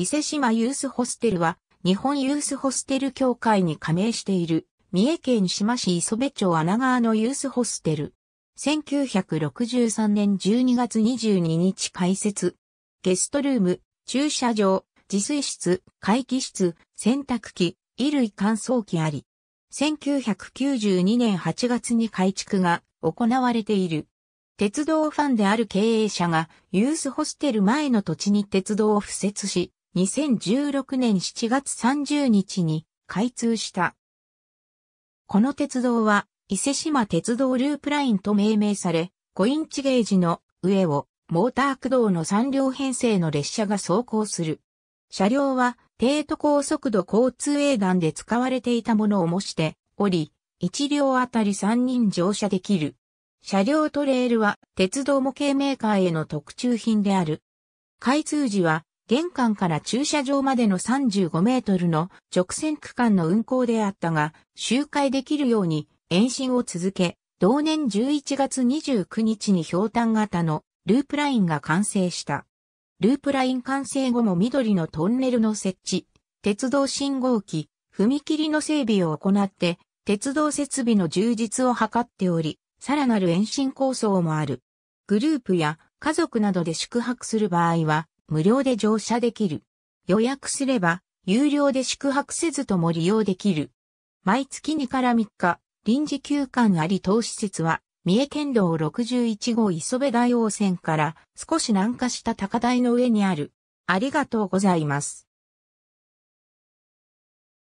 伊勢島ユースホステルは、日本ユースホステル協会に加盟している、三重県志摩市磯部町穴川のユースホステル。1963年12月22日開設。ゲストルーム、駐車場、自炊室、会議室、洗濯機、衣類乾燥機あり。1992年8月に改築が行われている。鉄道ファンである経営者がユースホステル前の土地に鉄道を敷設し、2016年7月30日に開通した。この鉄道は伊勢島鉄道ループラインと命名され、コインチゲージの上をモーター駆動の3両編成の列車が走行する。車両は低都高速度交通営団で使われていたものを模しており、1両あたり3人乗車できる。車両トレールは鉄道模型メーカーへの特注品である。開通時は玄関から駐車場までの35メートルの直線区間の運行であったが、周回できるように延伸を続け、同年11月29日に氷炭型のループラインが完成した。ループライン完成後も緑のトンネルの設置、鉄道信号機、踏切の整備を行って、鉄道設備の充実を図っており、さらなる延伸構想もある。グループや家族などで宿泊する場合は、無料で乗車できる。予約すれば、有料で宿泊せずとも利用できる。毎月2から3日、臨時休館あり当施設は、三重県道61号磯部大王線から少し南下した高台の上にある。ありがとうございます。